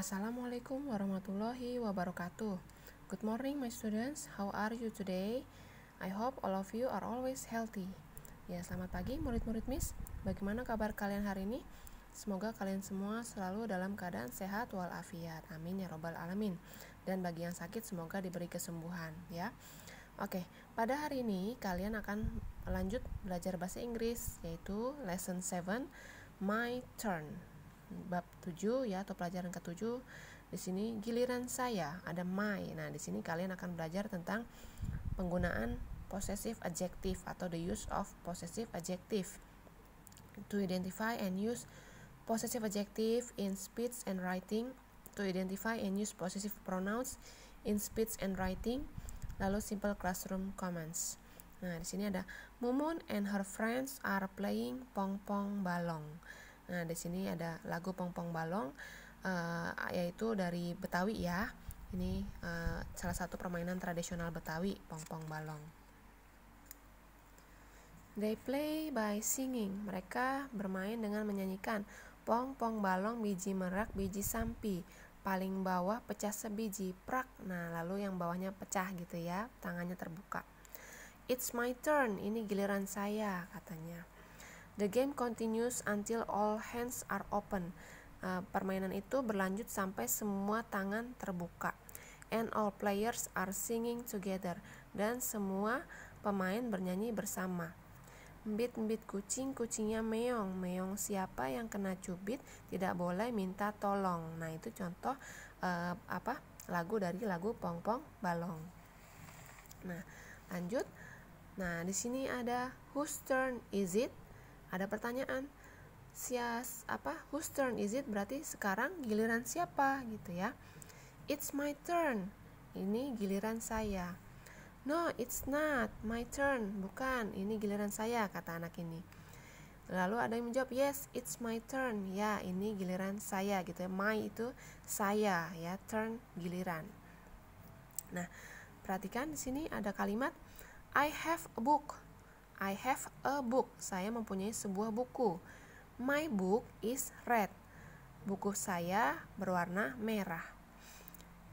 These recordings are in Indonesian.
Assalamualaikum warahmatullahi wabarakatuh. Good morning, my students. How are you today? I hope all of you are always healthy. Ya, selamat pagi, murid-murid Miss. Bagaimana kabar kalian hari ini? Semoga kalian semua selalu dalam keadaan sehat walafiat. Amin ya Robbal 'Alamin. Dan bagi yang sakit, semoga diberi kesembuhan. Ya, oke. Pada hari ini, kalian akan lanjut belajar bahasa Inggris, yaitu lesson 7, My Turn. Bab 7 ya atau pelajaran ke-7 di sini giliran saya ada my. Nah, di sini kalian akan belajar tentang penggunaan possessive adjective atau the use of possessive adjective to identify and use possessive adjective in speech and writing to identify and use possessive pronouns in speech and writing lalu simple classroom comments nah di sini ada Mumun and her friends are playing pong pong balong Nah, di sini ada lagu Pongpong -pong Balong uh, yaitu dari Betawi ya. Ini uh, salah satu permainan tradisional Betawi, Pongpong -pong Balong. They play by singing. Mereka bermain dengan menyanyikan Pong -pong Balong biji merak biji sampi. Paling bawah pecah sebiji prak. Nah, lalu yang bawahnya pecah gitu ya, tangannya terbuka. It's my turn. Ini giliran saya katanya. The game continues until all hands are open. Uh, permainan itu berlanjut sampai semua tangan terbuka. And all players are singing together. Dan semua pemain bernyanyi bersama. Bit bit kucing, kucingnya meong. Meong siapa yang kena cubit tidak boleh minta tolong. Nah, itu contoh uh, apa? lagu dari lagu Pongpong Balong. Nah, lanjut. Nah, di sini ada whose turn is it? ada pertanyaan sias apa whose turn is it berarti sekarang giliran siapa gitu ya it's my turn ini giliran saya no it's not my turn bukan ini giliran saya kata anak ini lalu ada yang menjawab yes it's my turn ya ini giliran saya gitu ya my itu saya ya turn giliran nah perhatikan di sini ada kalimat I have a book I have a book. Saya mempunyai sebuah buku. My book is red. Buku saya berwarna merah.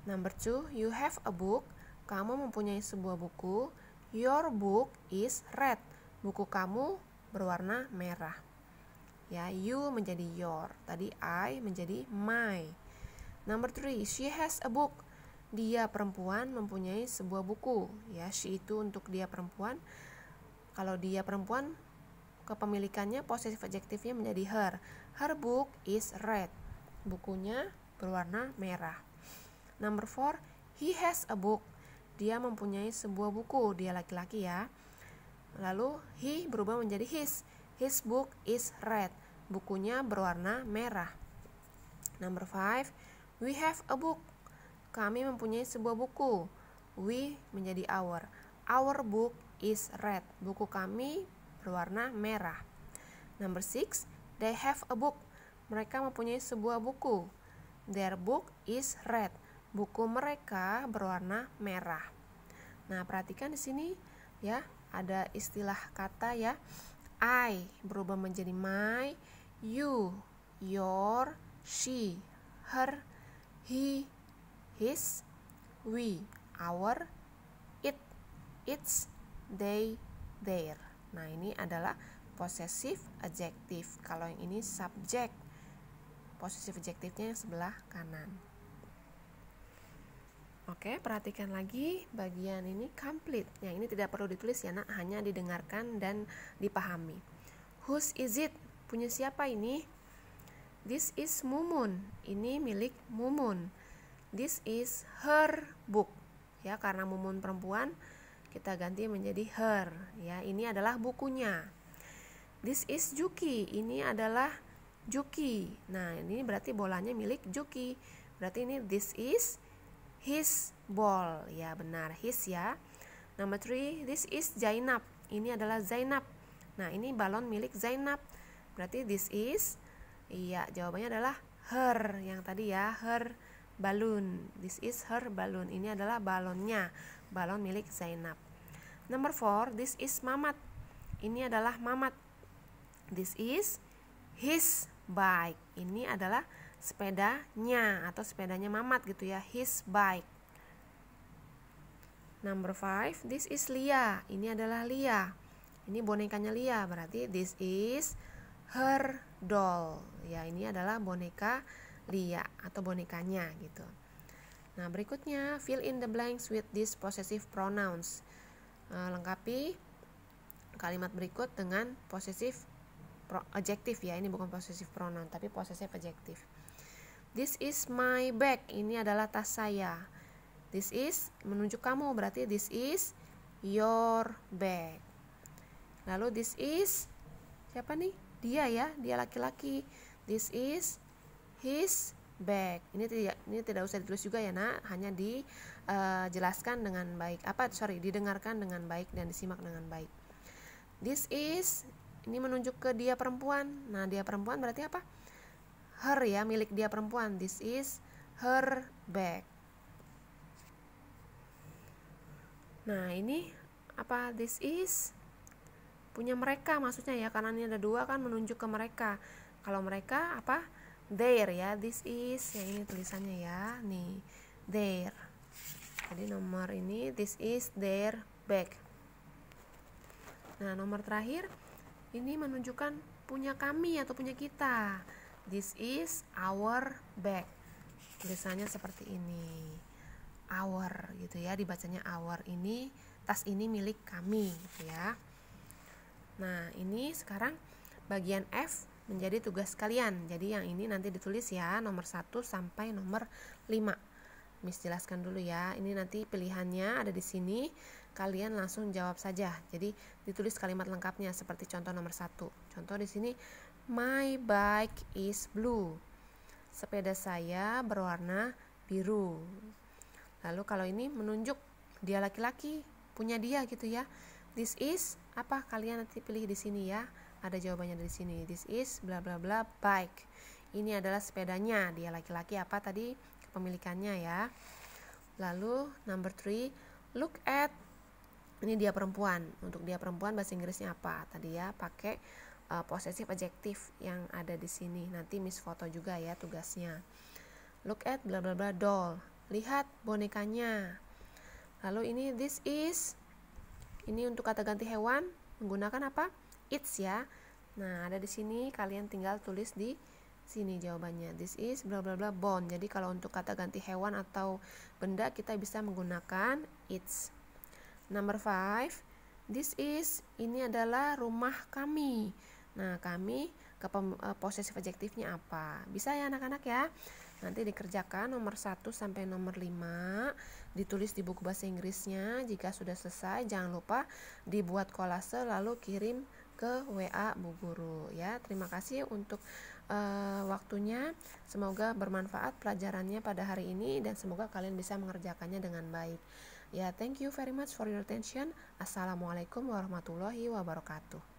Number two, you have a book. Kamu mempunyai sebuah buku. Your book is red. Buku kamu berwarna merah. Ya, you menjadi your. Tadi I menjadi my. Number three, she has a book. Dia perempuan mempunyai sebuah buku. Ya, she itu untuk dia perempuan kalau dia perempuan, kepemilikannya posesif adjektifnya menjadi her. Her book is red. Bukunya berwarna merah. Number four, he has a book. Dia mempunyai sebuah buku. Dia laki-laki ya. Lalu he berubah menjadi his. His book is red. Bukunya berwarna merah. Number five, we have a book. Kami mempunyai sebuah buku. We menjadi our. Our book is red. Buku kami berwarna merah. Number six, they have a book. Mereka mempunyai sebuah buku. Their book is red. Buku mereka berwarna merah. Nah, perhatikan di sini ya, ada istilah kata ya. I berubah menjadi my, you, your, she, her, he, his, we, our, it, its, they, their. Nah, ini adalah possessive adjective. Kalau yang ini subjek. Possessive adjectivenya yang sebelah kanan. Oke, perhatikan lagi bagian ini complete. Yang ini tidak perlu ditulis ya, Nak, hanya didengarkan dan dipahami. Whose is it? Punya siapa ini? This is Mumun. Ini milik Mumun. This is her book. Ya, karena Mumun perempuan, kita ganti menjadi her ya ini adalah bukunya this is Juki ini adalah Juki nah ini berarti bolanya milik Juki berarti ini this is his ball ya benar his ya number three this is Zainab ini adalah Zainab nah ini balon milik Zainab berarti this is iya jawabannya adalah her yang tadi ya her balloon. This is her balloon. Ini adalah balonnya, balon milik Zainab. Number four, this is Mamat. Ini adalah Mamat. This is his bike. Ini adalah sepedanya atau sepedanya Mamat gitu ya, his bike. Number five, this is Lia. Ini adalah Lia. Ini bonekanya Lia, berarti this is her doll. Ya, ini adalah boneka Lia atau bonekanya gitu. Nah, berikutnya fill in the blanks with this possessive pronouns. Eh, lengkapi kalimat berikut dengan possessive pro, adjective ya. Ini bukan possessive pronoun tapi possessive adjective. This is my bag. Ini adalah tas saya. This is menunjuk kamu berarti this is your bag. Lalu this is siapa nih? Dia ya, dia laki-laki. This is his bag. Ini tidak ini tidak usah ditulis juga ya, Nak, hanya dijelaskan eh, uh, dengan baik. Apa sorry, didengarkan dengan baik dan disimak dengan baik. This is ini menunjuk ke dia perempuan. Nah, dia perempuan berarti apa? Her ya, milik dia perempuan. This is her bag. Nah, ini apa? This is punya mereka maksudnya ya, karena ini ada dua kan menunjuk ke mereka. Kalau mereka apa? there ya this is ya ini tulisannya ya nih there jadi nomor ini this is their bag nah nomor terakhir ini menunjukkan punya kami atau punya kita this is our bag tulisannya seperti ini our gitu ya dibacanya our ini tas ini milik kami gitu ya nah ini sekarang bagian F menjadi tugas kalian. Jadi yang ini nanti ditulis ya nomor 1 sampai nomor 5. Miss jelaskan dulu ya. Ini nanti pilihannya ada di sini. Kalian langsung jawab saja. Jadi ditulis kalimat lengkapnya seperti contoh nomor 1. Contoh di sini my bike is blue. Sepeda saya berwarna biru. Lalu kalau ini menunjuk dia laki-laki, punya dia gitu ya. This is apa kalian nanti pilih di sini ya ada jawabannya dari sini this is bla bla bla bike ini adalah sepedanya dia laki-laki apa tadi kepemilikannya ya lalu number three look at ini dia perempuan untuk dia perempuan bahasa Inggrisnya apa tadi ya pakai uh, eh, possessive adjective yang ada di sini nanti miss foto juga ya tugasnya look at bla bla bla doll lihat bonekanya lalu ini this is ini untuk kata ganti hewan menggunakan apa It's ya. Nah, ada di sini kalian tinggal tulis di sini jawabannya. This is bla bla bla bone. Jadi kalau untuk kata ganti hewan atau benda kita bisa menggunakan its. Number five, this is ini adalah rumah kami. Nah, kami ke eh, posesif adjektifnya apa? Bisa ya anak-anak ya. Nanti dikerjakan nomor 1 sampai nomor 5 ditulis di buku bahasa Inggrisnya. Jika sudah selesai jangan lupa dibuat kolase lalu kirim ke WA Bu Guru ya. Terima kasih untuk uh, waktunya. Semoga bermanfaat pelajarannya pada hari ini dan semoga kalian bisa mengerjakannya dengan baik. Ya, thank you very much for your attention. Assalamualaikum warahmatullahi wabarakatuh.